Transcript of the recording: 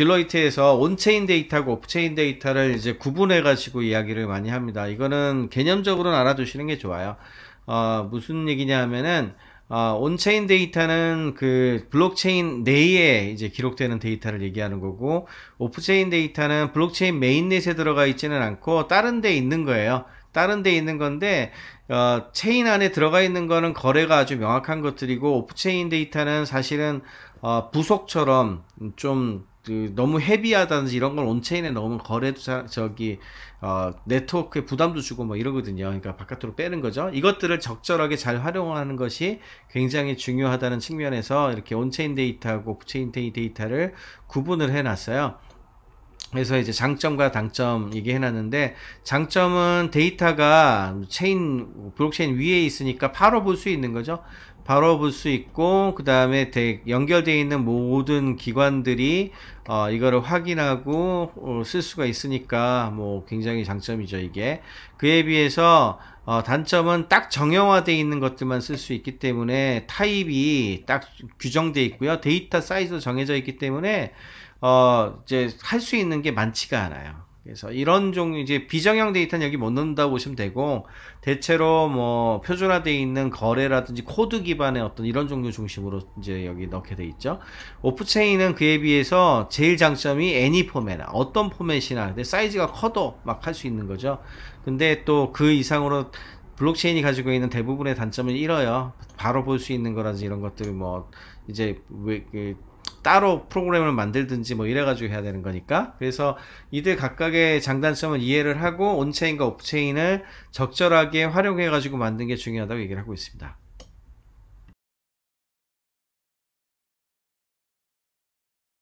딜로이트에서 온체인 데이터고 오프체인 데이터를 이제 구분해 가지고 이야기를 많이 합니다. 이거는 개념적으로는 알아두시는 게 좋아요. 어, 무슨 얘기냐 하면은 어, 온체인 데이터는 그 블록체인 내에 이제 기록되는 데이터를 얘기하는 거고 오프체인 데이터는 블록체인 메인넷에 들어가 있지는 않고 다른 데 있는 거예요. 다른 데 있는 건데 어, 체인 안에 들어가 있는 거는 거래가 아주 명확한 것들이고 오프체인 데이터는 사실은 어, 부속처럼 좀 그, 너무 헤비하다든지 이런 걸 온체인에 넣으면 거래도 자, 저기 어, 네트워크에 부담도 주고 뭐 이러거든요. 그러니까 바깥으로 빼는 거죠. 이것들을 적절하게 잘 활용하는 것이 굉장히 중요하다는 측면에서 이렇게 온체인 데이터하고 오프체인 데이터를 구분을 해놨어요. 그래서 이제 장점과 단점 얘기해놨는데 장점은 데이터가 체인 블록체인 위에 있으니까 바로 볼 수 있는 거죠. 바로 볼 수 있고 그 다음에 연결되어 있는 모든 기관들이 어, 이거를 확인하고 어, 쓸 수가 있으니까 뭐 굉장히 장점이죠 이게 그에 비해서 어, 단점은 딱 정형화되어 있는 것들만 쓸 수 있기 때문에 타입이 딱 규정되어 있고요. 데이터 사이즈도 정해져 있기 때문에 어, 이제 할 수 있는 게 많지가 않아요. 그래서 이런 종류 이제 비정형 데이터는 여기 못 넣는다고 보시면 되고 대체로 뭐 표준화되어 있는 거래라든지 코드 기반의 어떤 이런 종류 중심으로 이제 여기 넣게 돼 있죠. 오프체인은 그에 비해서 제일 장점이 애니 포맷, 어떤 포맷이나 사이즈가 커도 막 할 수 있는 거죠. 근데 또 그 이상으로 블록체인이 가지고 있는 대부분의 단점을 잃어요. 바로 볼 수 있는 거라든지 이런 것들 이뭐 이제 왜그 따로 프로그램을 만들든지 뭐 이래가지고 해야 되는 거니까 그래서 이들 각각의 장단점을 이해를 하고 온체인과 옵체인을 적절하게 활용해가지고 만든 게 중요하다고 얘기를 하고 있습니다.